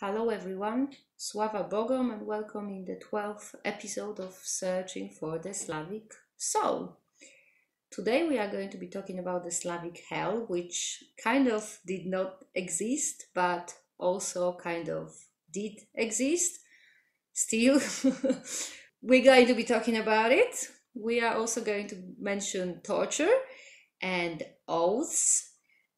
Hello everyone, Sława Bogom and welcome in the 12th episode of Searching for the Slavic Soul. Today we are going to be talking about the Slavic hell, which kind of did not exist, but also kind of did exist. Still, we're going to be talking about it. We are also going to mention torture and oaths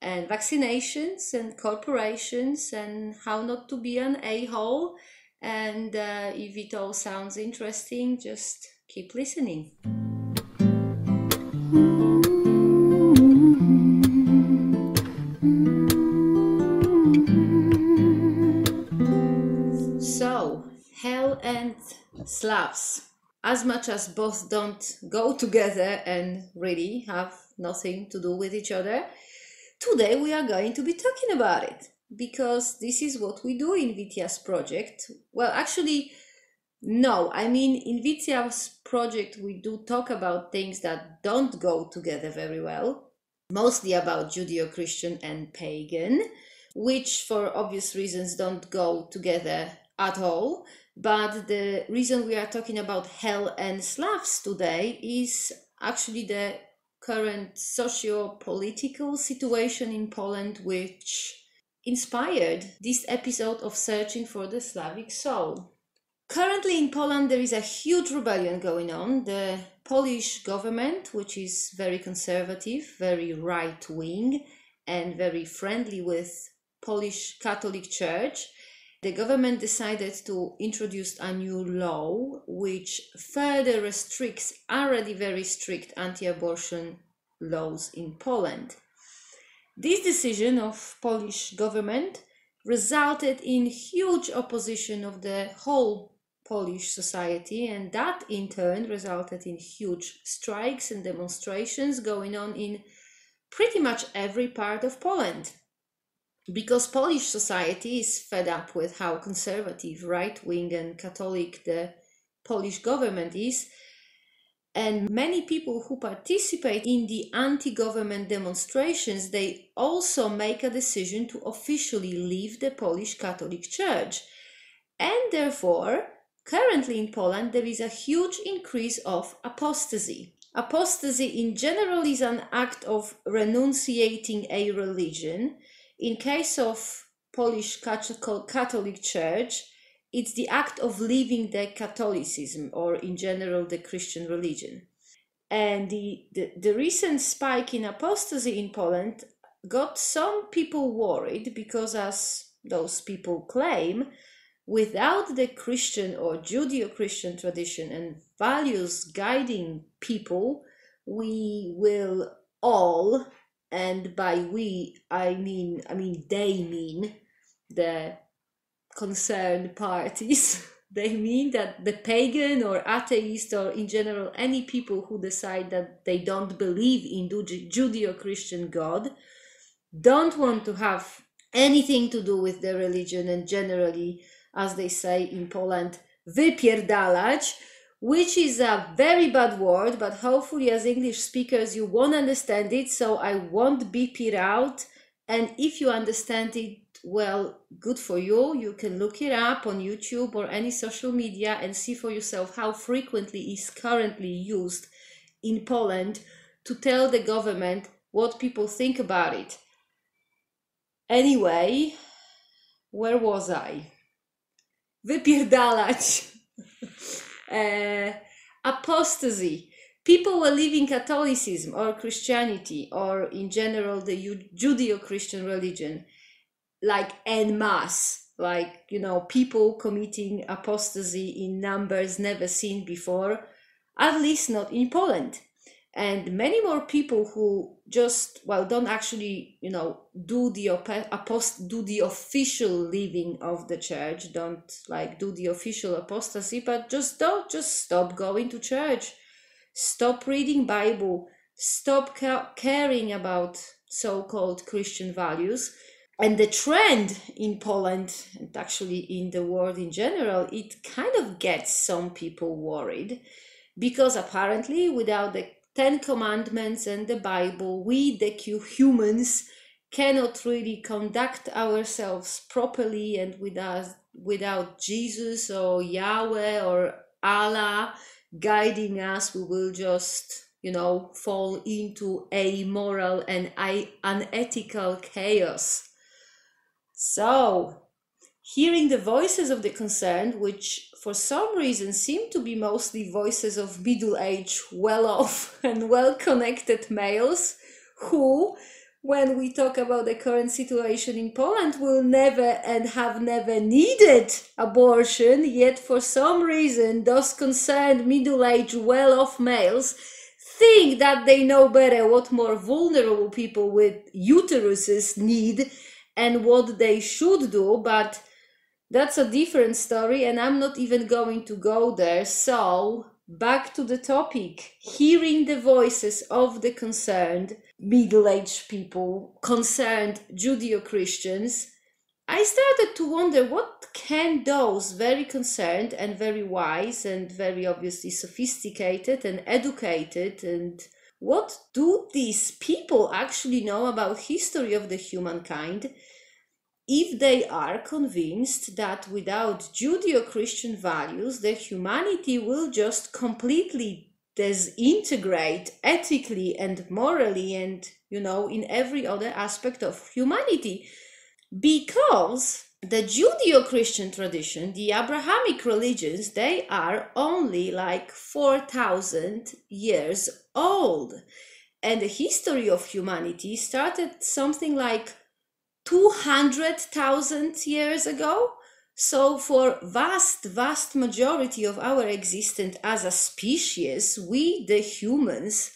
and vaccinations and corporations and how not to be an a-hole and uh, if it all sounds interesting just keep listening so hell and slavs as much as both don't go together and really have nothing to do with each other Today we are going to be talking about it because this is what we do in VTS project. Well, actually, no, I mean in VTS project we do talk about things that don't go together very well, mostly about Judeo-Christian and pagan, which for obvious reasons don't go together at all. But the reason we are talking about hell and Slavs today is actually the current socio-political situation in Poland which inspired this episode of Searching for the Slavic Soul. Currently in Poland there is a huge rebellion going on. The Polish government, which is very conservative, very right wing and very friendly with Polish Catholic Church, the government decided to introduce a new law which further restricts already very strict anti-abortion laws in Poland. This decision of Polish government resulted in huge opposition of the whole Polish society and that in turn resulted in huge strikes and demonstrations going on in pretty much every part of Poland because Polish society is fed up with how conservative, right wing, and Catholic the Polish government is. And many people who participate in the anti government demonstrations, they also make a decision to officially leave the Polish Catholic Church. And therefore, currently in Poland, there is a huge increase of apostasy. Apostasy in general is an act of renunciating a religion in case of Polish Catholic Church, it's the act of leaving the Catholicism or in general the Christian religion. And the, the, the recent spike in apostasy in Poland got some people worried because, as those people claim, without the Christian or Judeo Christian tradition and values guiding people, we will all and by we I mean I mean they mean the concerned parties. they mean that the pagan or atheist or in general any people who decide that they don't believe in Judeo-Christian God don't want to have anything to do with their religion and generally as they say in Poland wypierdalać which is a very bad word, but hopefully, as English speakers, you won't understand it, so I won't beep it out. And if you understand it, well, good for you. You can look it up on YouTube or any social media and see for yourself how frequently is currently used in Poland to tell the government what people think about it. Anyway, where was I? Wypierdalać. uh, apostasy. People were leaving Catholicism or Christianity or, in general, the Judeo Christian religion, like en masse, like, you know, people committing apostasy in numbers never seen before, at least not in Poland and many more people who just well don't actually you know do the apost do the official leaving of the church don't like do the official apostasy but just don't just stop going to church stop reading bible stop ca- caring about so-called christian values and the trend in poland and actually in the world in general it kind of gets some people worried because apparently without the Ten Commandments and the Bible, we, the humans, cannot really conduct ourselves properly and without, without Jesus or Yahweh or Allah guiding us, we will just, you know, fall into a moral and unethical chaos. So, hearing the voices of the concerned, which for some reason seem to be mostly voices of middle-aged, well-off and well-connected males who, when we talk about the current situation in Poland, will never and have never needed abortion, yet for some reason those concerned middle-aged, well-off males think that they know better what more vulnerable people with uteruses need and what they should do, but that's a different story and i'm not even going to go there so back to the topic hearing the voices of the concerned middle-aged people concerned judeo-christians i started to wonder what can those very concerned and very wise and very obviously sophisticated and educated and what do these people actually know about history of the humankind if they are convinced that without Judeo-Christian values, the humanity will just completely disintegrate ethically and morally and, you know, in every other aspect of humanity. Because the Judeo-Christian tradition, the Abrahamic religions, they are only like 4,000 years old. And the history of humanity started something like 200,000 years ago. So for vast, vast majority of our existence as a species, we, the humans,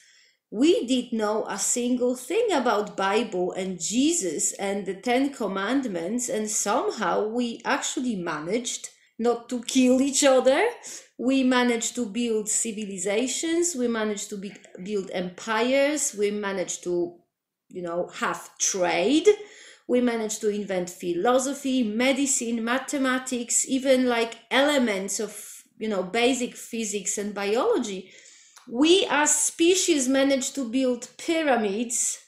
we did know a single thing about Bible and Jesus and the Ten Commandments, and somehow we actually managed not to kill each other. We managed to build civilizations, we managed to be, build empires, we managed to, you know, have trade we managed to invent philosophy, medicine, mathematics, even like elements of, you know, basic physics and biology. We as species managed to build pyramids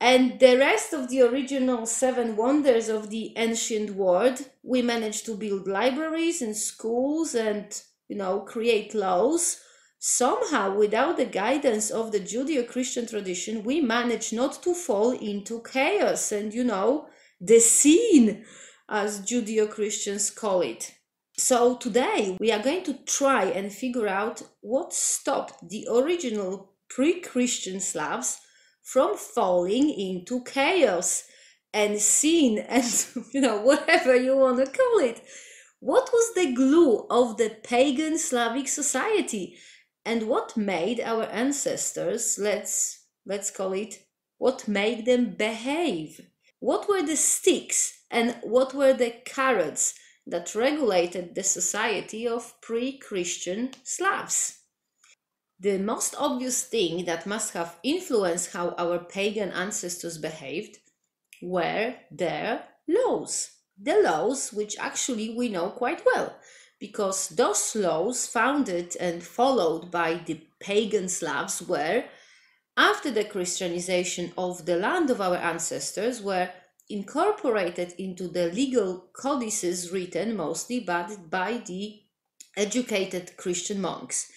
and the rest of the original seven wonders of the ancient world, we managed to build libraries and schools and, you know, create laws somehow without the guidance of the judeo-christian tradition we manage not to fall into chaos and you know the scene as judeo-christians call it so today we are going to try and figure out what stopped the original pre-christian slavs from falling into chaos and sin and you know whatever you want to call it what was the glue of the pagan slavic society and what made our ancestors let's let's call it what made them behave what were the sticks and what were the carrots that regulated the society of pre-christian slavs the most obvious thing that must have influenced how our pagan ancestors behaved were their laws the laws which actually we know quite well because those laws founded and followed by the pagan Slavs were, after the Christianization of the land of our ancestors, were incorporated into the legal codices written mostly by the educated Christian monks.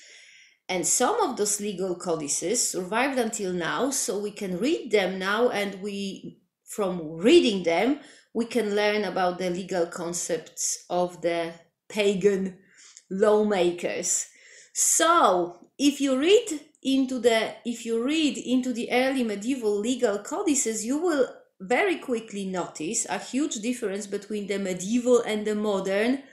And some of those legal codices survived until now, so we can read them now and we from reading them we can learn about the legal concepts of the pagan lawmakers. So, if you read into the if you read into the early medieval legal codices, you will very quickly notice a huge difference between the medieval and the modern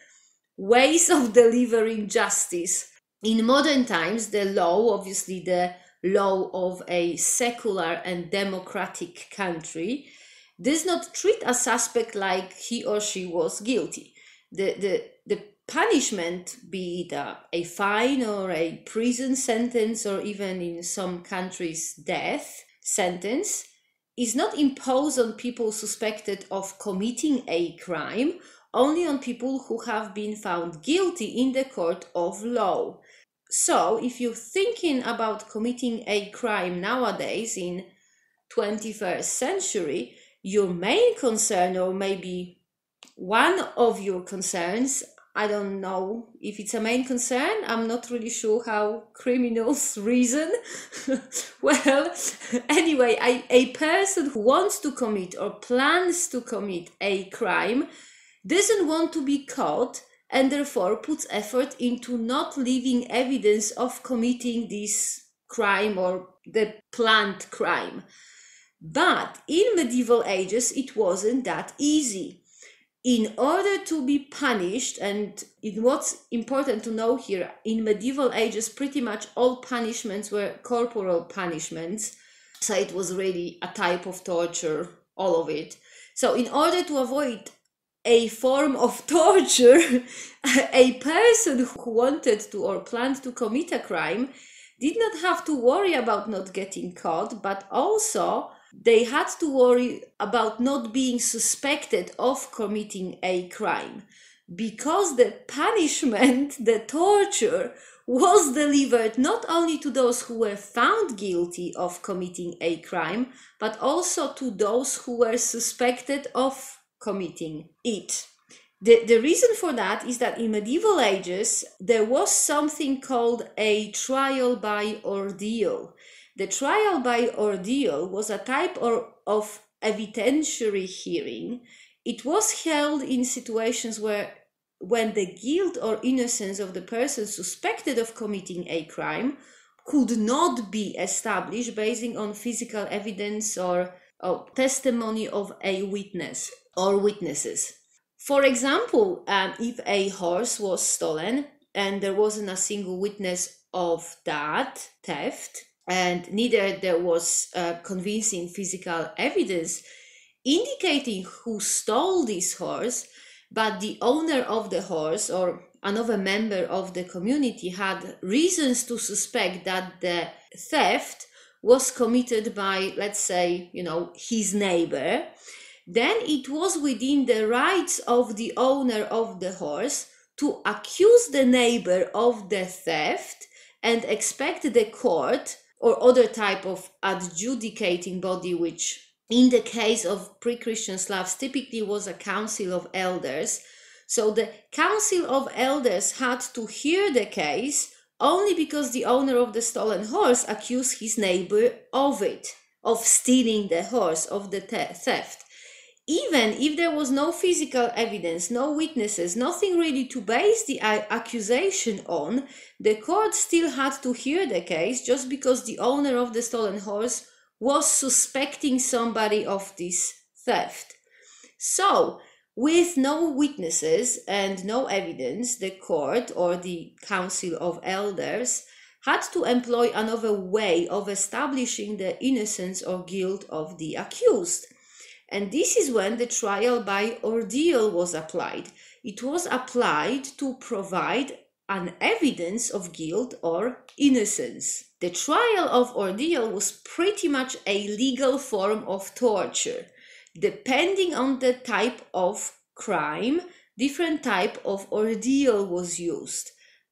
ways of delivering justice. In modern times, the law, obviously the law of a secular and democratic country, does not treat a suspect like he or she was guilty. The, the punishment, be it a, a, fine or a prison sentence, or even in some countries, death sentence, is not imposed on people suspected of committing a crime, only on people who have been found guilty in the court of law. So, if you're thinking about committing a crime nowadays in 21st century, your main concern or maybe one of your concerns I don't know if it's a main concern. I'm not really sure how criminals reason. well, anyway, I, a person who wants to commit or plans to commit a crime doesn't want to be caught and therefore puts effort into not leaving evidence of committing this crime or the planned crime. But in medieval ages, it wasn't that easy in order to be punished and what's important to know here in medieval ages pretty much all punishments were corporal punishments so it was really a type of torture all of it so in order to avoid a form of torture a person who wanted to or planned to commit a crime did not have to worry about not getting caught but also they had to worry about not being suspected of committing a crime because the punishment, the torture, was delivered not only to those who were found guilty of committing a crime, but also to those who were suspected of committing it. The, the reason for that is that in medieval ages, there was something called a trial by ordeal. The trial by ordeal was a type or, of evidentiary hearing. It was held in situations where when the guilt or innocence of the person suspected of committing a crime could not be established based on physical evidence or, or testimony of a witness or witnesses. For example, um, if a horse was stolen and there wasn't a single witness of that theft, and neither there was uh, convincing physical evidence indicating who stole this horse, but the owner of the horse or another member of the community had reasons to suspect that the theft was committed by, let's say, you know, his neighbor, then it was within the rights of the owner of the horse to accuse the neighbor of the theft and expect the court or other type of adjudicating body which in the case of pre-christian slavs typically was a council of elders so the council of elders had to hear the case only because the owner of the stolen horse accused his neighbor of it of stealing the horse of the theft even if there was no physical evidence, no witnesses, nothing really to base the accusation on, the court still had to hear the case just because the owner of the stolen horse was suspecting somebody of this theft. So, with no witnesses and no evidence, the court or the Council of Elders had to employ another way of establishing the innocence or guilt of the accused and this is when the trial by ordeal was applied. It was applied to provide an evidence of guilt or innocence. The trial of ordeal was pretty much a legal form of torture. Depending on the type of crime, different type of ordeal was used.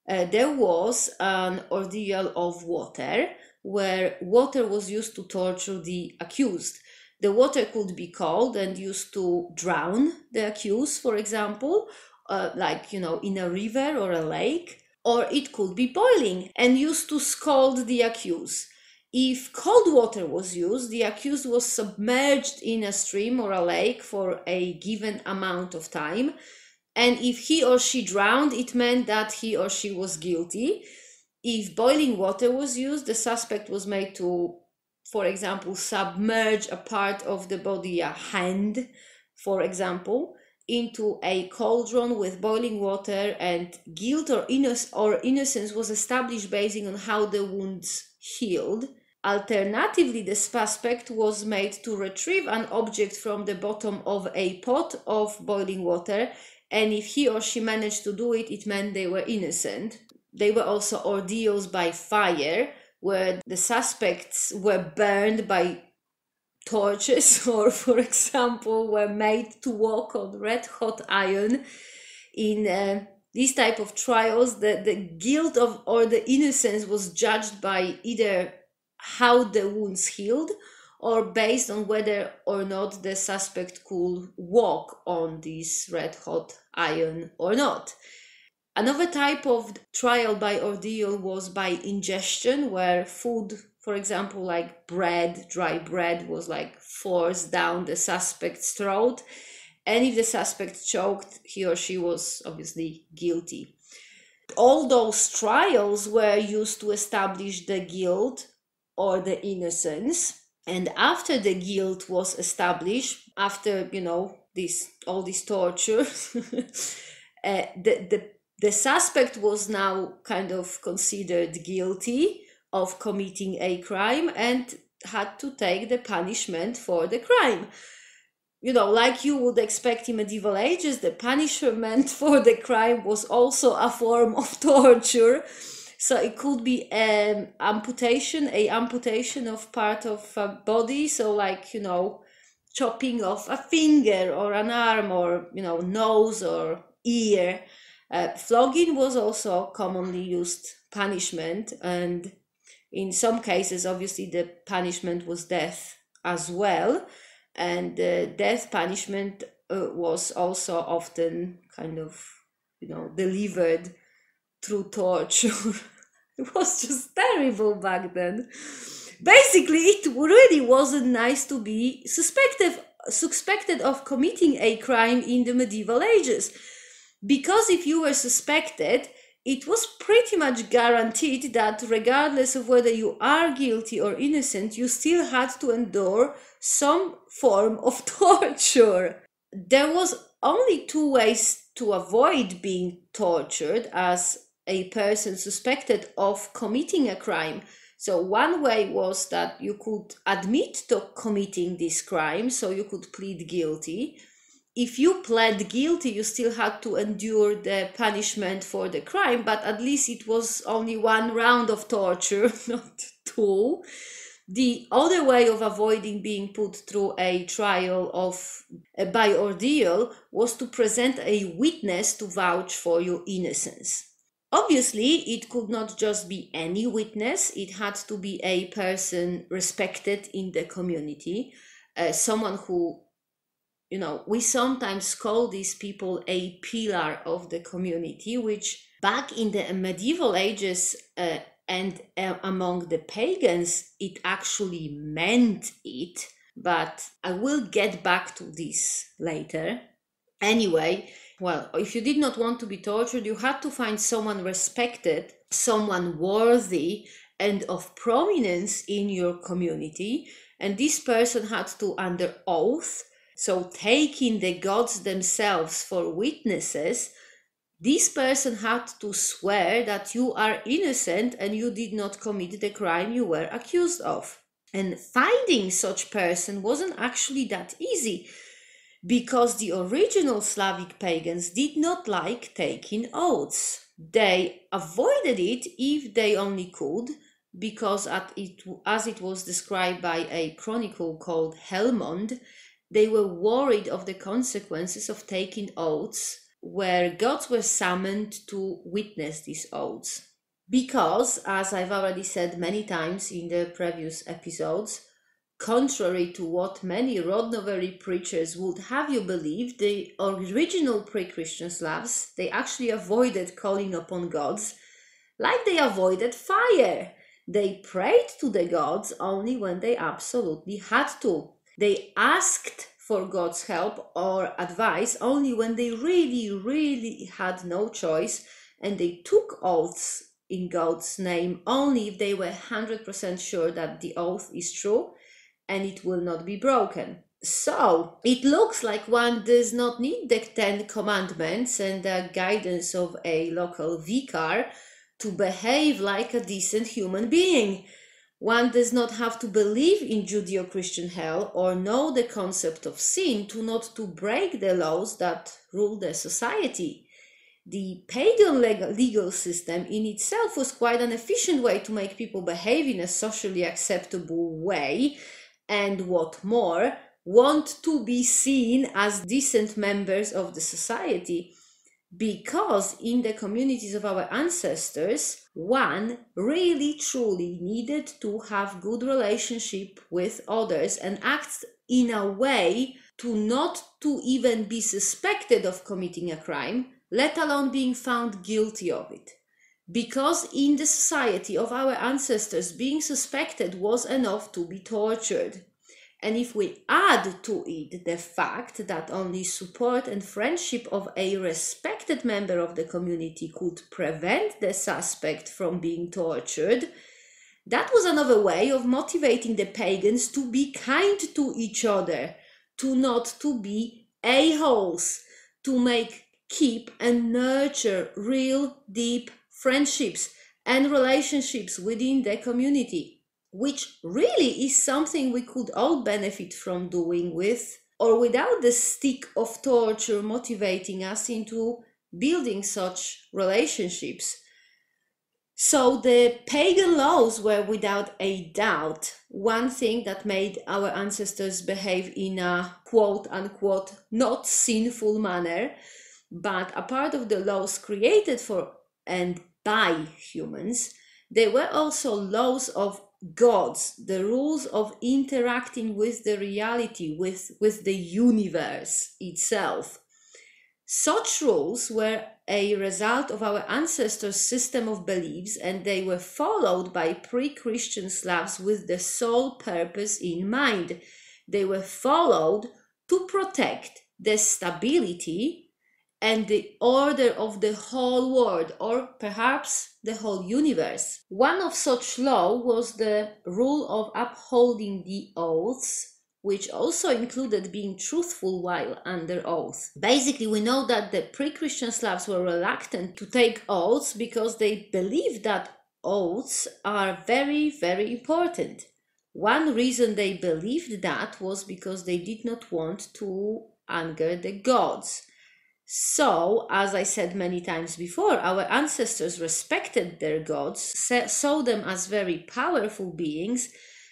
Uh, there was an ordeal of water, where water was used to torture the accused. The water could be cold and used to drown the accused, for example, uh, like, you know, in a river or a lake, or it could be boiling and used to scald the accused. If cold water was used, the accused was submerged in a stream or a lake for a given amount of time. And if he or she drowned, it meant that he or she was guilty. If boiling water was used, the suspect was made to for example, submerge a part of the body, a hand, for example, into a cauldron with boiling water and guilt or, inno- or innocence was established basing on how the wounds healed. Alternatively, the suspect was made to retrieve an object from the bottom of a pot of boiling water, and if he or she managed to do it, it meant they were innocent. They were also ordeals by fire, where the suspects were burned by torches or for example were made to walk on red hot iron in uh, these type of trials the, the guilt of or the innocence was judged by either how the wounds healed or based on whether or not the suspect could walk on this red hot iron or not Another type of trial by ordeal was by ingestion, where food, for example, like bread, dry bread, was like forced down the suspect's throat. And if the suspect choked, he or she was obviously guilty. All those trials were used to establish the guilt or the innocence. And after the guilt was established, after, you know, this all these tortures, uh, the, the the suspect was now kind of considered guilty of committing a crime and had to take the punishment for the crime. You know, like you would expect in medieval ages, the punishment for the crime was also a form of torture. So it could be an amputation, a amputation of part of a body. So like, you know, chopping off a finger or an arm or, you know, nose or ear. Uh, flogging was also commonly used punishment, and in some cases, obviously, the punishment was death as well. And the uh, death punishment uh, was also often kind of, you know, delivered through torture. it was just terrible back then. Basically, it really wasn't nice to be suspected suspected of committing a crime in the medieval ages because if you were suspected, it was pretty much guaranteed that regardless of whether you are guilty or innocent, you still had to endure some form of torture. There was only two ways to avoid being tortured as a person suspected of committing a crime. So, one way was that you could admit to committing this crime, so you could plead guilty, if you pled guilty, you still had to endure the punishment for the crime, but at least it was only one round of torture, not two. The other way of avoiding being put through a trial of uh, by ordeal was to present a witness to vouch for your innocence. Obviously, it could not just be any witness, it had to be a person respected in the community, uh, someone who you know, we sometimes call these people a pillar of the community, which back in the medieval ages uh, and uh, among the pagans, it actually meant it. But I will get back to this later. Anyway, well, if you did not want to be tortured, you had to find someone respected, someone worthy and of prominence in your community. And this person had to, under oath, so, taking the gods themselves for witnesses, this person had to swear that you are innocent and you did not commit the crime you were accused of. And finding such person wasn't actually that easy because the original Slavic pagans did not like taking oaths. They avoided it if they only could, because it, as it was described by a chronicle called Helmond, they were worried of the consequences of taking oaths where gods were summoned to witness these oaths. Because, as I've already said many times in the previous episodes, contrary to what many Rodnovery preachers would have you believe, the original pre-Christian Slavs, they actually avoided calling upon gods like they avoided fire. They prayed to the gods only when they absolutely had to. They asked for God's help or advice only when they really, really had no choice and they took oaths in God's name only if they were 100% sure that the oath is true and it will not be broken. So it looks like one does not need the Ten Commandments and the guidance of a local vicar to behave like a decent human being. One does not have to believe in Judeo-Christian hell or know the concept of sin to not to break the laws that rule the society. The pagan legal, legal system in itself was quite an efficient way to make people behave in a socially acceptable way and what more, want to be seen as decent members of the society because in the communities of our ancestors, one really truly needed to have good relationship with others and act in a way to not to even be suspected of committing a crime, let alone being found guilty of it. Because in the society of our ancestors, being suspected was enough to be tortured. And if we add to it the fact that only support and friendship of a respected member of the community could prevent the suspect from being tortured, that was another way of motivating the pagans to be kind to each other, to not to be a-holes, to make, keep and nurture real deep friendships and relationships within the community which really is something we could all benefit from doing with or without the stick of torture motivating us into building such relationships. So the pagan laws were without a doubt one thing that made our ancestors behave in a quote unquote not sinful manner, but a part of the laws created for and by humans, they were also laws of gods, the rules of interacting with the reality, with, with the universe itself. Such rules were a result of our ancestors' system of beliefs, and they were followed by pre Christian Slavs with the sole purpose in mind. They were followed to protect the stability and the order of the whole world or perhaps the whole universe. One of such law was the rule of upholding the oaths which also included being truthful while under oath. Basically, we know that the pre-Christian Slavs were reluctant to take oaths because they believed that oaths are very, very important. One reason they believed that was because they did not want to anger the gods so, as I said many times before, our ancestors respected their gods, saw them as very powerful beings,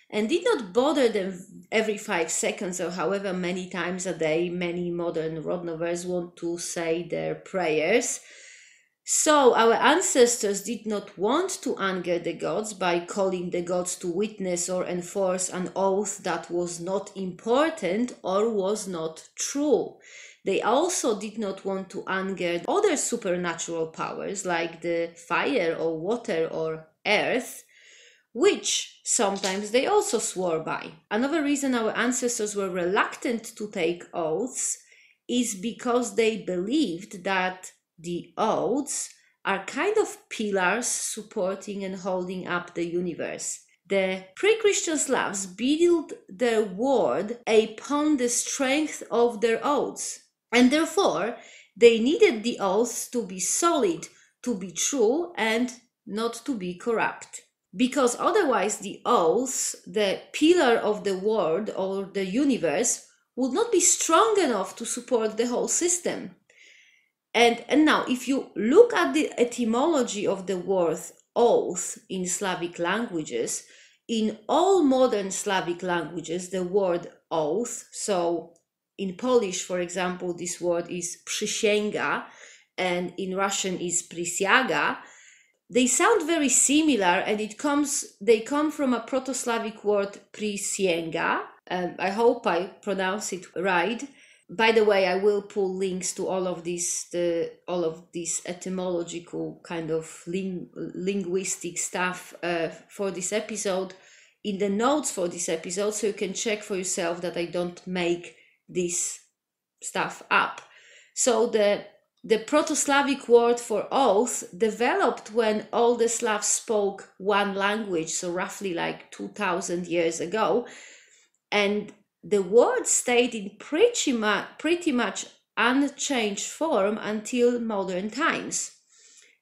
and did not bother them every five seconds or however many times a day many modern Rodnovers want to say their prayers. So, our ancestors did not want to anger the gods by calling the gods to witness or enforce an oath that was not important or was not true. They also did not want to anger other supernatural powers like the fire or water or earth, which sometimes they also swore by. Another reason our ancestors were reluctant to take oaths is because they believed that the oaths are kind of pillars supporting and holding up the universe. The pre Christian Slavs built their world upon the strength of their oaths. And therefore, they needed the oaths to be solid, to be true, and not to be corrupt. Because otherwise, the oaths, the pillar of the world or the universe, would not be strong enough to support the whole system. And, and now, if you look at the etymology of the word oath in Slavic languages, in all modern Slavic languages, the word oath, so in Polish, for example, this word is przysięga and in Russian is prisiaga, they sound very similar and it comes they come from a proto-slavic word prisięga um, i hope i pronounce it right by the way i will pull links to all of these the, all of this etymological kind of ling- linguistic stuff uh, for this episode in the notes for this episode so you can check for yourself that i don't make this stuff up. So the the Proto-Slavic word for oath developed when all the Slavs spoke one language, so roughly like 2000 years ago. And the word stayed in pretty, mu- pretty much unchanged form until modern times.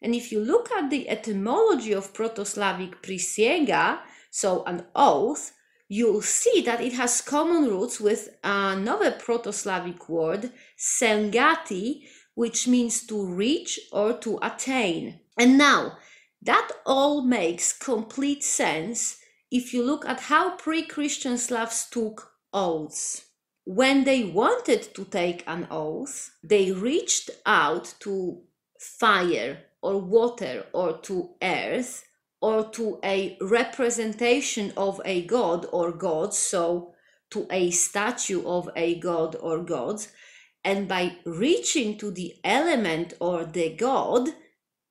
And if you look at the etymology of Proto-Slavic prisiega, so an oath, you'll see that it has common roots with another Proto-Slavic word, sengati, which means to reach or to attain. And now, that all makes complete sense if you look at how pre-Christian Slavs took oaths. When they wanted to take an oath, they reached out to fire or water or to earth or to a representation of a god or gods, so to a statue of a god or gods. And by reaching to the element or the god,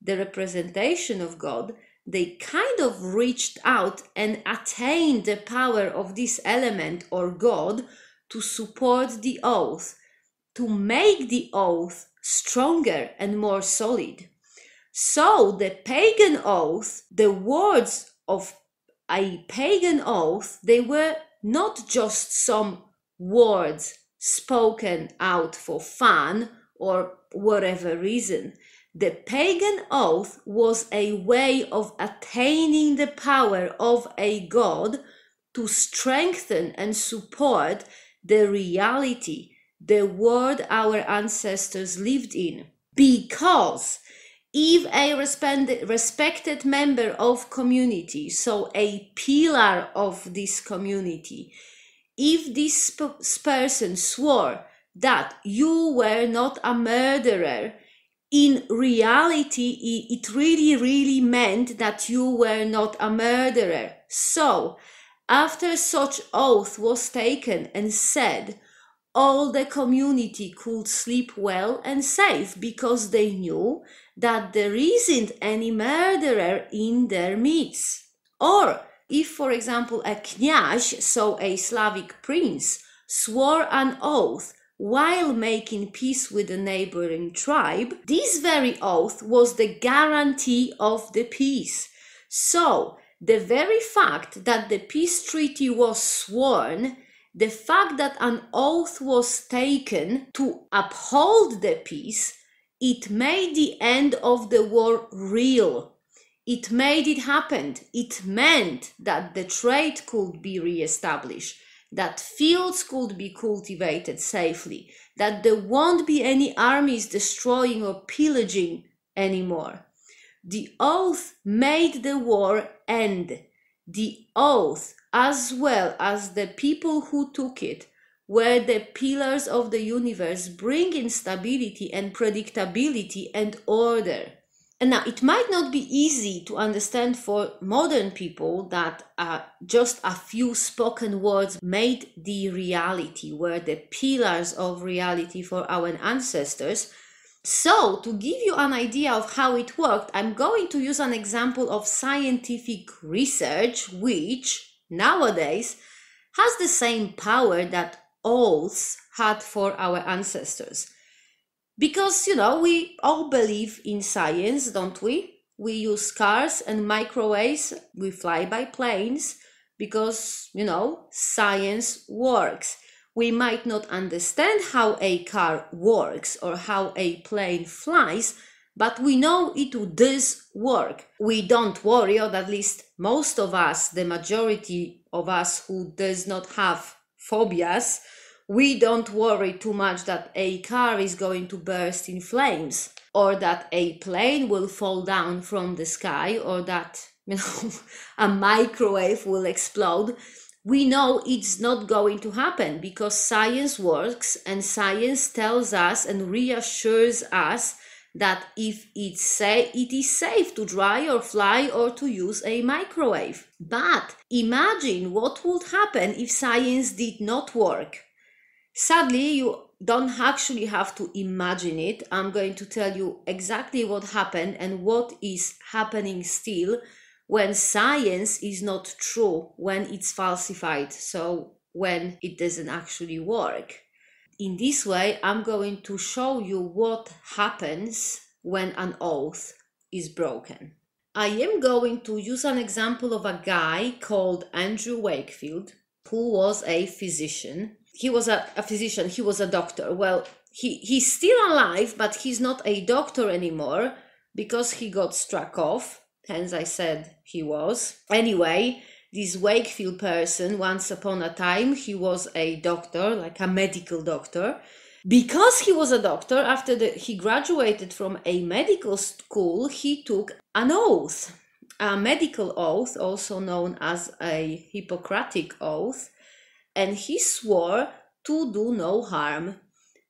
the representation of God, they kind of reached out and attained the power of this element or God to support the oath, to make the oath stronger and more solid. So the pagan oath, the words of a pagan oath, they were not just some words spoken out for fun or whatever reason. The pagan oath was a way of attaining the power of a god to strengthen and support the reality, the world our ancestors lived in. Because if a respected member of community, so a pillar of this community, if this person swore that you were not a murderer, in reality, it really, really meant that you were not a murderer. So, after such oath was taken and said, all the community could sleep well and safe because they knew that there isn't any murderer in their midst. Or if, for example, a knyaz, so a Slavic prince, swore an oath while making peace with a neighboring tribe, this very oath was the guarantee of the peace. So, the very fact that the peace treaty was sworn, the fact that an oath was taken to uphold the peace, it made the end of the war real. It made it happen. It meant that the trade could be re-established, that fields could be cultivated safely, that there won't be any armies destroying or pillaging anymore. The oath made the war end. The oath, as well as the people who took it, where the pillars of the universe bring in stability and predictability and order. And now it might not be easy to understand for modern people that uh, just a few spoken words made the reality, were the pillars of reality for our ancestors. So, to give you an idea of how it worked, I'm going to use an example of scientific research, which nowadays has the same power that oaths had for our ancestors. Because, you know, we all believe in science, don't we? We use cars and microwaves, we fly by planes because, you know, science works. We might not understand how a car works or how a plane flies, but we know it does work. We don't worry, or at least most of us, the majority of us who does not have phobias, we don't worry too much that a car is going to burst in flames or that a plane will fall down from the sky or that you know a microwave will explode we know it's not going to happen because science works and science tells us and reassures us that if it's say it is safe to dry or fly or to use a microwave. But imagine what would happen if science did not work. Sadly, you don't actually have to imagine it. I'm going to tell you exactly what happened and what is happening still when science is not true, when it's falsified, so when it doesn't actually work in this way, I'm going to show you what happens when an oath is broken. I am going to use an example of a guy called Andrew Wakefield, who was a physician. He was a, a physician, he was a doctor. Well, he, he's still alive, but he's not a doctor anymore because he got struck off. Hence, I said he was. Anyway, this Wakefield person, once upon a time, he was a doctor, like a medical doctor. Because he was a doctor, after the, he graduated from a medical school, he took an oath, a medical oath, also known as a Hippocratic oath, and he swore to do no harm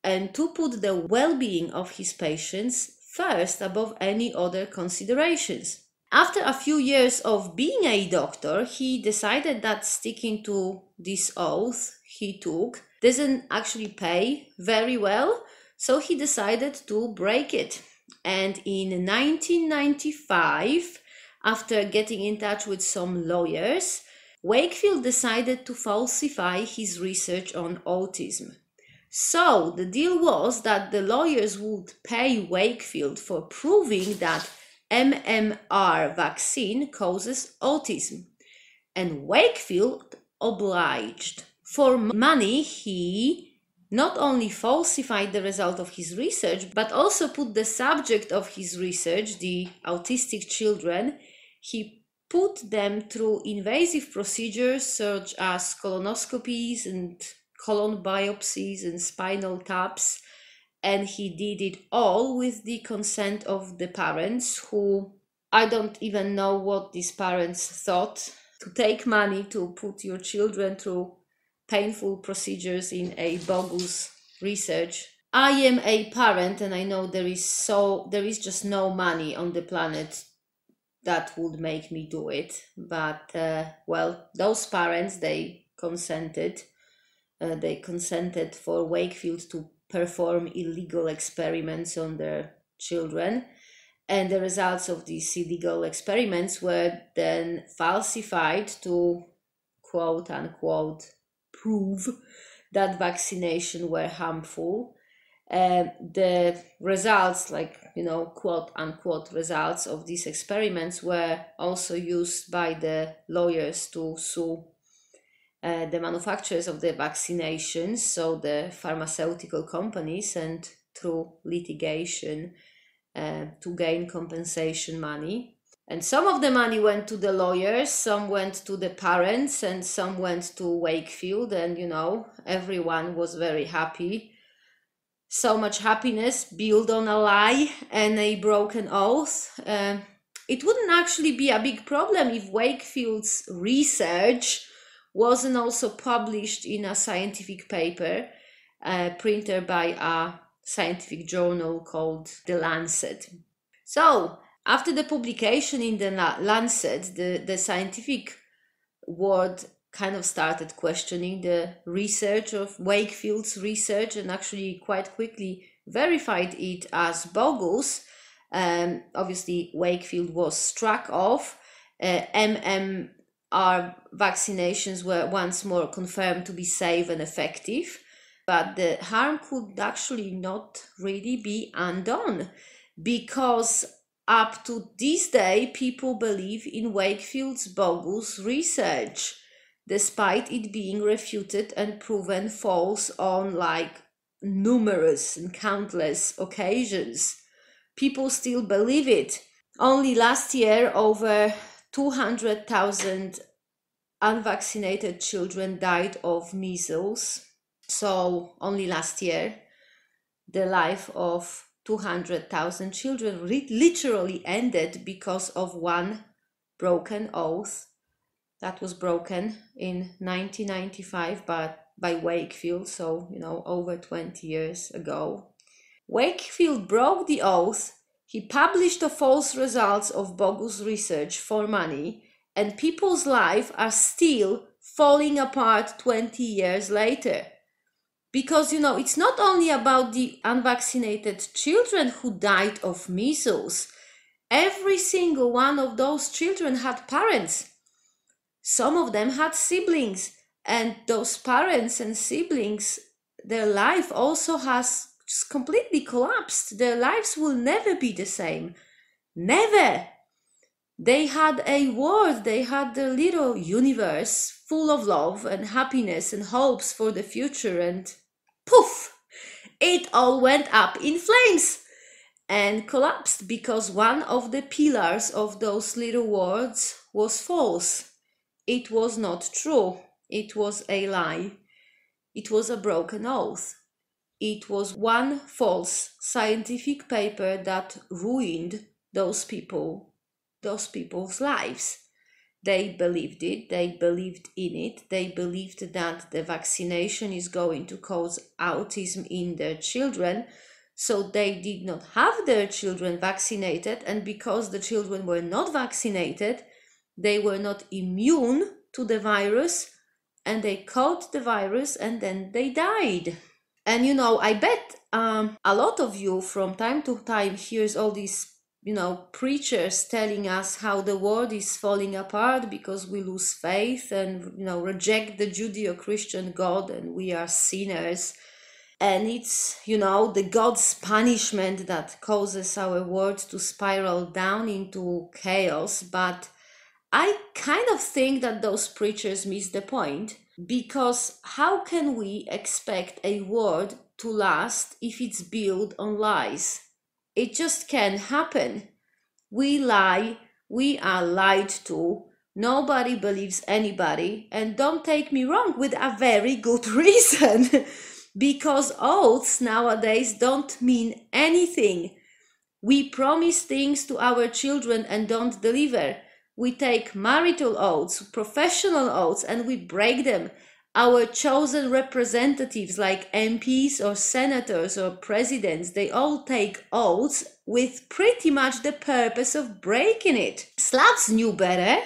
and to put the well being of his patients first above any other considerations. After a few years of being a doctor, he decided that sticking to this oath he took doesn't actually pay very well, so he decided to break it. And in 1995, after getting in touch with some lawyers, Wakefield decided to falsify his research on autism. So the deal was that the lawyers would pay Wakefield for proving that MMR vaccine causes autism, and Wakefield obliged. For money, he not only falsified the result of his research, but also put the subject of his research, the autistic children, he put them through invasive procedures such as colonoscopies and colon biopsies and spinal taps and he did it all with the consent of the parents who I don't even know what these parents thought to take money to put your children through painful procedures in a bogus research. I am a parent and I know there is so there is just no money on the planet that would make me do it but uh, well those parents they consented uh, they consented for Wakefield to perform illegal experiments on their children. And the results of these illegal experiments were then falsified to quote unquote prove that vaccination were harmful. And the results, like you know, quote unquote results of these experiments, were also used by the lawyers to sue uh, the manufacturers of the vaccinations, so the pharmaceutical companies, and through litigation uh, to gain compensation money. And some of the money went to the lawyers, some went to the parents, and some went to Wakefield. And you know, everyone was very happy. So much happiness built on a lie and a broken oath. Uh, it wouldn't actually be a big problem if Wakefield's research wasn't also published in a scientific paper uh, printed by a scientific journal called The Lancet. So, after the publication in The Lancet, the, the scientific world kind of started questioning the research of Wakefield's research and actually quite quickly verified it as bogus. Um, obviously, Wakefield was struck off. Uh, MM our vaccinations were once more confirmed to be safe and effective, but the harm could actually not really be undone because up to this day people believe in Wakefield's bogus research despite it being refuted and proven false on like numerous and countless occasions. People still believe it. Only last year, over 200,000 unvaccinated children died of measles. So, only last year, the life of 200,000 children literally ended because of one broken oath that was broken in 1995 but by Wakefield, so you know, over 20 years ago. Wakefield broke the oath he published the false results of bogus research for money, and people's lives are still falling apart 20 years later. Because, you know, it's not only about the unvaccinated children who died of measles, every single one of those children had parents. Some of them had siblings, and those parents and siblings, their life also has just completely collapsed. Their lives will never be the same. Never. They had a world, they had their little universe full of love and happiness and hopes for the future, and poof, it all went up in flames and collapsed because one of the pillars of those little words was false. It was not true. It was a lie. It was a broken oath. It was one false scientific paper that ruined those people, those people's lives. They believed it, they believed in it, they believed that the vaccination is going to cause autism in their children. So they did not have their children vaccinated, and because the children were not vaccinated, they were not immune to the virus and they caught the virus and then they died and you know i bet um, a lot of you from time to time hears all these you know preachers telling us how the world is falling apart because we lose faith and you know reject the judeo-christian god and we are sinners and it's you know the god's punishment that causes our world to spiral down into chaos but I kind of think that those preachers miss the point because how can we expect a word to last if it's built on lies? It just can't happen. We lie, we are lied to, nobody believes anybody, and don't take me wrong, with a very good reason. because oaths nowadays don't mean anything. We promise things to our children and don't deliver. We take marital oaths, professional oaths, and we break them. Our chosen representatives, like MPs or senators or presidents, they all take oaths with pretty much the purpose of breaking it. Slavs knew better,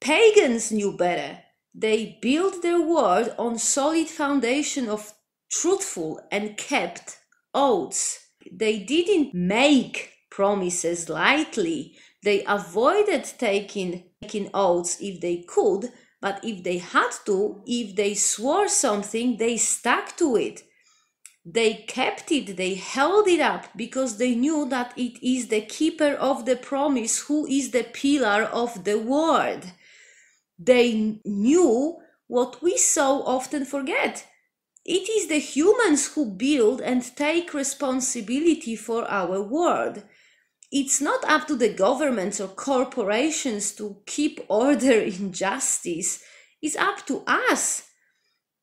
pagans knew better. They built their world on solid foundation of truthful and kept oaths. They didn't make promises lightly they avoided taking, taking oaths if they could, but if they had to, if they swore something, they stuck to it. They kept it, they held it up because they knew that it is the keeper of the promise who is the pillar of the word. They knew what we so often forget. It is the humans who build and take responsibility for our world it's not up to the governments or corporations to keep order in justice. It's up to us.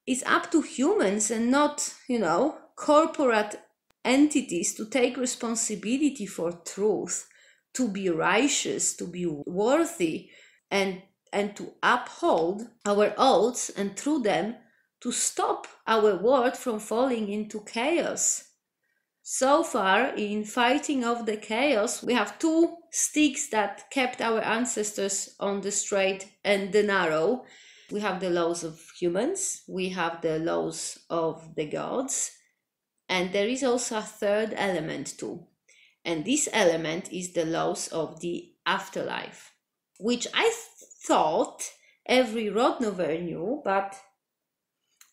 It's up to humans and not, you know, corporate entities to take responsibility for truth, to be righteous, to be worthy, and and to uphold our oaths and through them to stop our world from falling into chaos. So far, in fighting off the chaos, we have two sticks that kept our ancestors on the straight and the narrow. We have the laws of humans, we have the laws of the gods, and there is also a third element too. And this element is the laws of the afterlife, which I th thought every road knew, but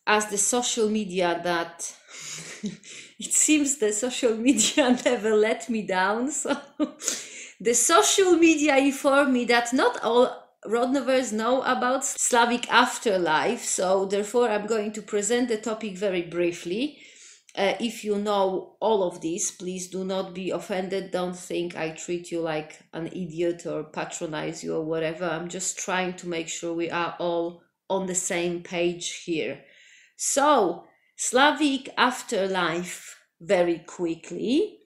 as the social media that it seems the social media never let me down. So the social media informed me that not all Rodnovers know about Slavic afterlife. So therefore, I'm going to present the topic very briefly. Uh, if you know all of this, please do not be offended. Don't think I treat you like an idiot or patronize you or whatever. I'm just trying to make sure we are all on the same page here. So, Slavic afterlife very quickly.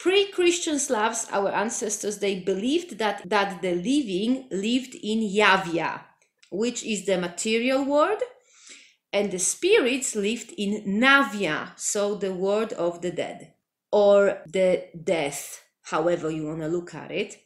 Pre-Christian Slavs, our ancestors, they believed that, that the living lived in Yavia, which is the material world, and the spirits lived in Navia, so the world of the dead, or the death, however you want to look at it.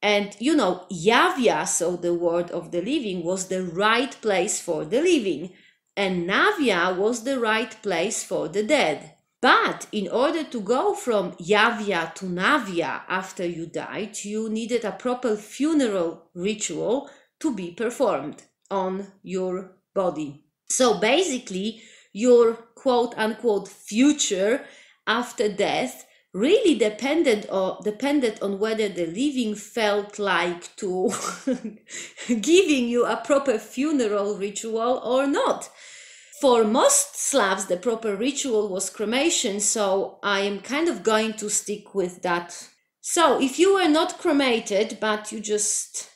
And you know, Yavia, so the world of the living, was the right place for the living and Navia was the right place for the dead. But in order to go from Yavia to Navia after you died, you needed a proper funeral ritual to be performed on your body. So basically, your quote unquote future after death really depended or dependent on whether the living felt like to giving you a proper funeral ritual or not for most slavs the proper ritual was cremation so i am kind of going to stick with that so if you were not cremated but you just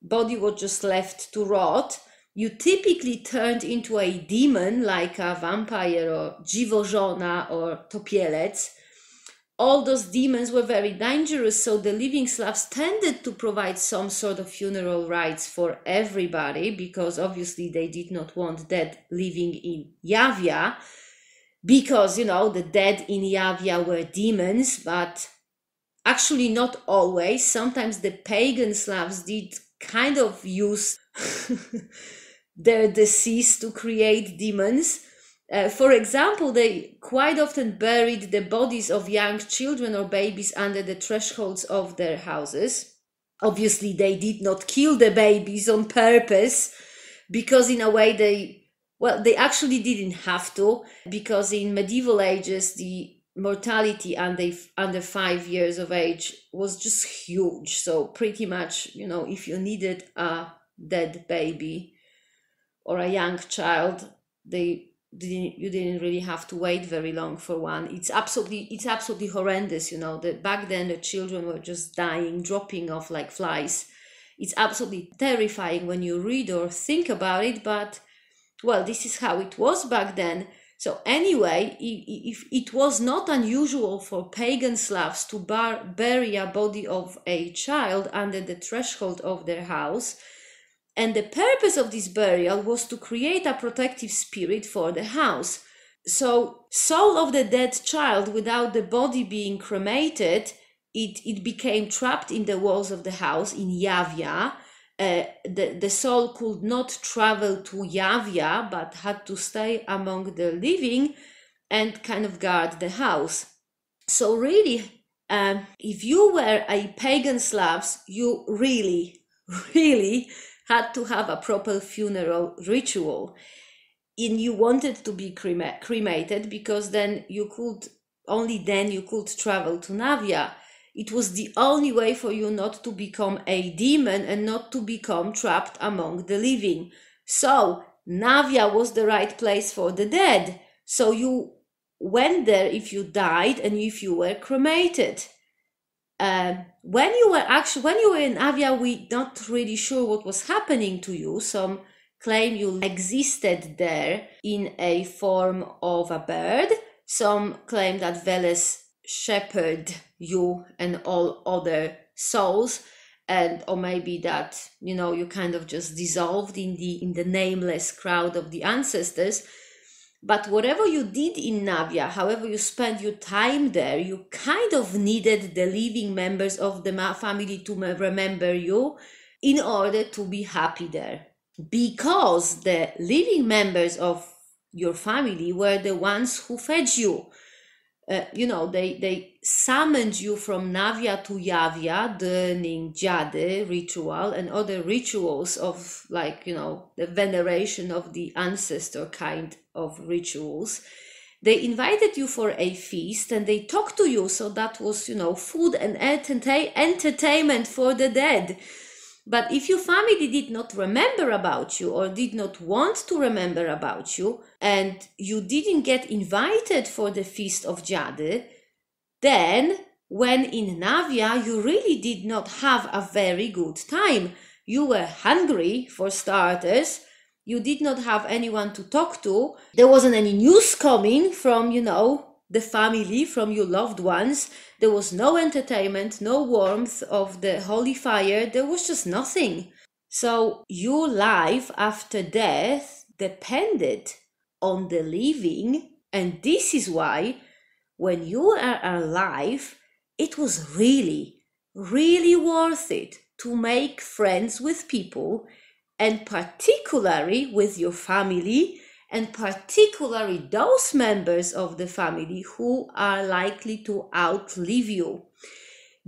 body was just left to rot you typically turned into a demon like a vampire or dziwożona or topielec all those demons were very dangerous, so the living Slavs tended to provide some sort of funeral rites for everybody because obviously they did not want dead living in Yavia because, you know, the dead in Yavia were demons, but actually not always. Sometimes the pagan Slavs did kind of use their deceased to create demons uh, for example, they quite often buried the bodies of young children or babies under the thresholds of their houses. Obviously, they did not kill the babies on purpose because, in a way, they well, they actually didn't have to because in medieval ages the mortality under under five years of age was just huge. So pretty much, you know, if you needed a dead baby or a young child, they didn't, you didn't really have to wait very long for one. It's absolutely it's absolutely horrendous. You know that back then the children were just dying, dropping off like flies. It's absolutely terrifying when you read or think about it. But well, this is how it was back then. So anyway, if it was not unusual for pagan Slavs to bar, bury a body of a child under the threshold of their house, and the purpose of this burial was to create a protective spirit for the house. So, soul of the dead child without the body being cremated, it, it became trapped in the walls of the house in Yavya. Uh, the, the soul could not travel to Yavya, but had to stay among the living and kind of guard the house. So, really, um, if you were a pagan Slavs, you really, really had to have a proper funeral ritual. And you wanted to be crema- cremated because then you could, only then you could travel to Navia. It was the only way for you not to become a demon and not to become trapped among the living. So, Navia was the right place for the dead. So, you went there if you died and if you were cremated. Um, when you were actually when you were in Avia, we not really sure what was happening to you. Some claim you existed there in a form of a bird. Some claim that Veles shepherded you and all other souls and or maybe that you know you kind of just dissolved in the in the nameless crowd of the ancestors but whatever you did in Navia, however you spent your time there, you kind of needed the living members of the family to remember you in order to be happy there. Because the living members of your family were the ones who fed you, uh, you know, they, they summoned you from Navya to Yavya, the Ningjade ritual, and other rituals of, like, you know, the veneration of the ancestor kind of rituals. They invited you for a feast and they talked to you. So that was, you know, food and entertain- entertainment for the dead. But if your family did not remember about you or did not want to remember about you, and you didn't get invited for the feast of Jade, then when in Navia you really did not have a very good time. You were hungry for starters. You did not have anyone to talk to. There wasn't any news coming from, you know, the family, from your loved ones. There was no entertainment, no warmth of the holy fire. There was just nothing. So your life after death depended on the living. And this is why when you are alive, it was really, really worth it to make friends with people and particularly with your family and particularly those members of the family who are likely to outlive you.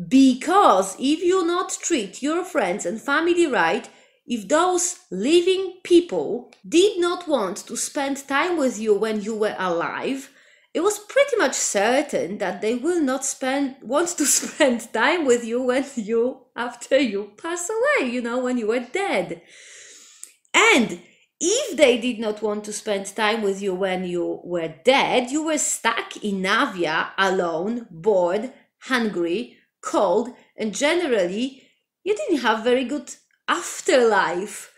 Because if you not treat your friends and family right, if those living people did not want to spend time with you when you were alive, it was pretty much certain that they will not spend want to spend time with you when you after you pass away, you know, when you are dead. And if they did not want to spend time with you when you were dead, you were stuck in Navia alone, bored, hungry, cold, and generally, you didn't have very good afterlife.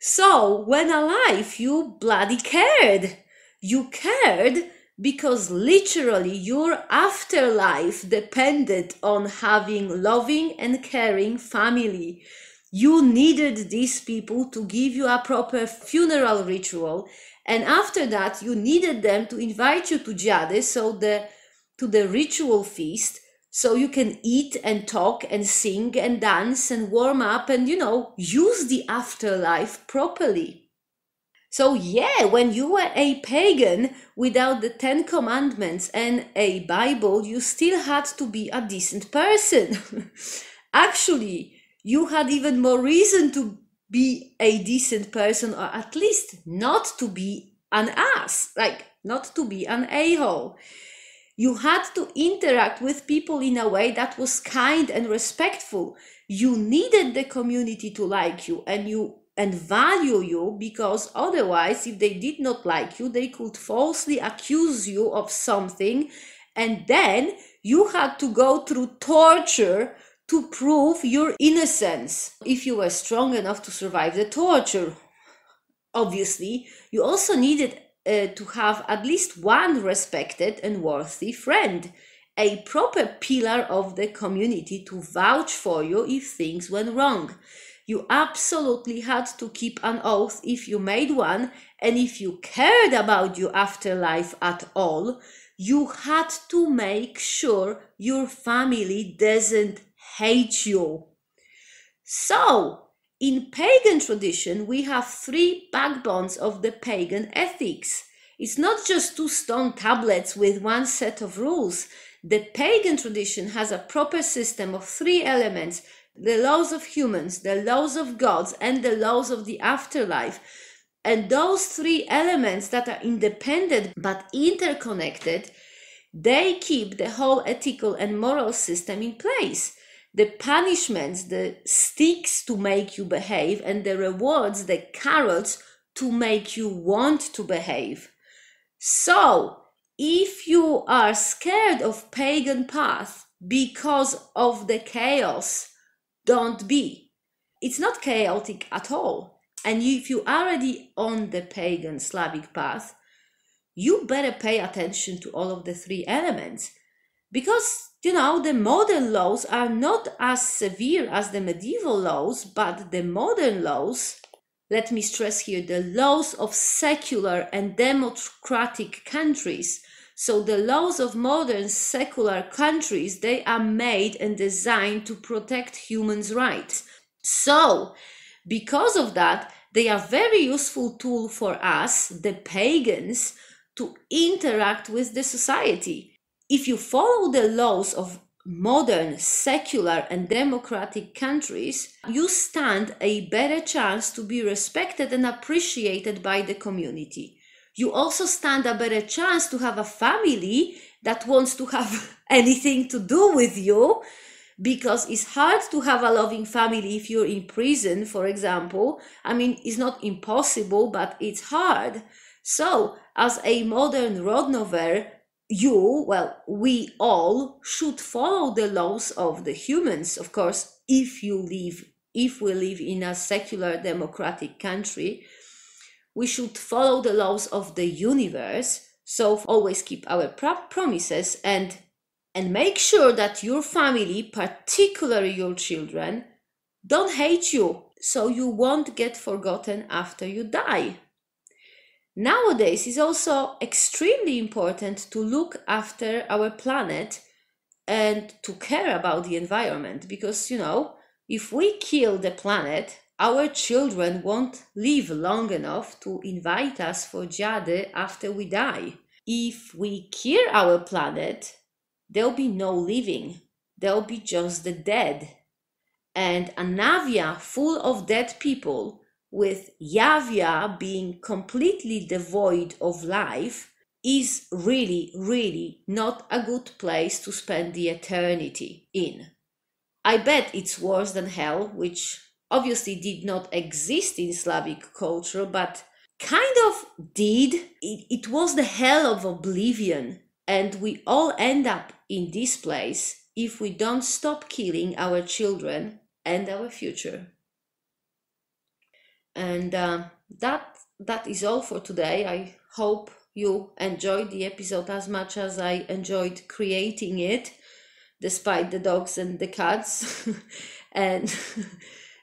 So, when alive, you bloody cared. You cared because literally your afterlife depended on having loving and caring family you needed these people to give you a proper funeral ritual and after that you needed them to invite you to jade so the to the ritual feast so you can eat and talk and sing and dance and warm up and you know use the afterlife properly so yeah when you were a pagan without the 10 commandments and a bible you still had to be a decent person actually you had even more reason to be a decent person or at least not to be an ass, like not to be an a hole. You had to interact with people in a way that was kind and respectful. You needed the community to like you and you and value you because otherwise if they did not like you they could falsely accuse you of something and then you had to go through torture to prove your innocence if you were strong enough to survive the torture. Obviously, you also needed uh, to have at least one respected and worthy friend, a proper pillar of the community to vouch for you if things went wrong. You absolutely had to keep an oath if you made one, and if you cared about your afterlife at all, you had to make sure your family doesn't hate you. So, in pagan tradition, we have three backbones of the pagan ethics. It's not just two stone tablets with one set of rules. The pagan tradition has a proper system of three elements the laws of humans, the laws of gods, and the laws of the afterlife. And those three elements that are independent but interconnected, they keep the whole ethical and moral system in place the punishments, the sticks to make you behave, and the rewards, the carrots to make you want to behave. So, if you are scared of pagan path because of the chaos, don't be. It's not chaotic at all. And if you already on the pagan Slavic path, you better pay attention to all of the three elements because you know, the modern laws are not as severe as the medieval laws, but the modern laws, let me stress here, the laws of secular and democratic countries. So the laws of modern secular countries, they are made and designed to protect humans' rights. So because of that, they are very useful tool for us, the pagans, to interact with the society if you follow the laws of modern secular and democratic countries, you stand a better chance to be respected and appreciated by the community. You also stand a better chance to have a family that wants to have anything to do with you because it's hard to have a loving family if you're in prison, for example. I mean, it's not impossible, but it's hard. So, as a modern road you, well, we all should follow the laws of the humans, of course, if you live, if we live in a secular democratic country, we should follow the laws of the universe. So always keep our promises and and make sure that your family, particularly your children, don't hate you so you won't get forgotten after you die. Nowadays, it's also extremely important to look after our planet and to care about the environment because, you know, if we kill the planet, our children won't live long enough to invite us for Jade after we die. If we kill our planet, there'll be no living, there'll be just the dead. And a navia full of dead people, with Yavya being completely devoid of life is really, really not a good place to spend the eternity in. I bet it's worse than hell, which obviously did not exist in Slavic culture, but kind of did. It, it was the hell of oblivion, and we all end up in this place if we don't stop killing our children and our future. And uh, that that is all for today. I hope you enjoyed the episode as much as I enjoyed creating it, despite the dogs and the cats. and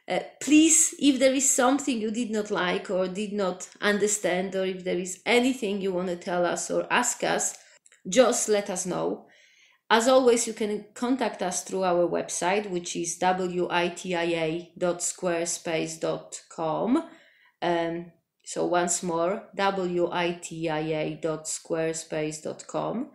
uh, please, if there is something you did not like or did not understand, or if there is anything you want to tell us or ask us, just let us know. As always, you can contact us through our website, which is witia.squarespace.com. Um, so once more, witia.squarespace.com.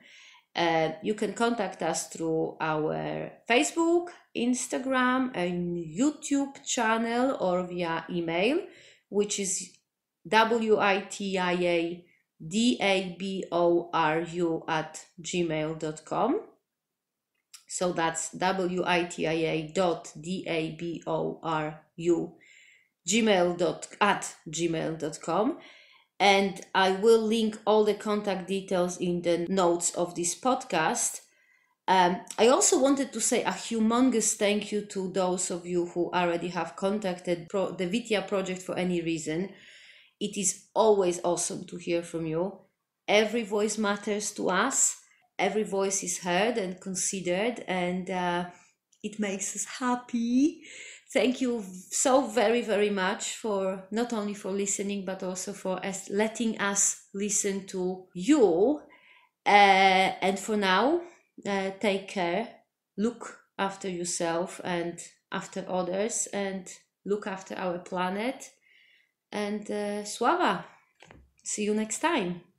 Uh, you can contact us through our Facebook, Instagram, and YouTube channel or via email, which is witia.dabor.u at gmail.com. So that's witia dot daboru gmail dot at gmail dot com, and I will link all the contact details in the notes of this podcast. Um, I also wanted to say a humongous thank you to those of you who already have contacted Pro- the Vitia project for any reason. It is always awesome to hear from you. Every voice matters to us every voice is heard and considered and uh, it makes us happy thank you so very very much for not only for listening but also for as letting us listen to you uh, and for now uh, take care look after yourself and after others and look after our planet and uh, see you next time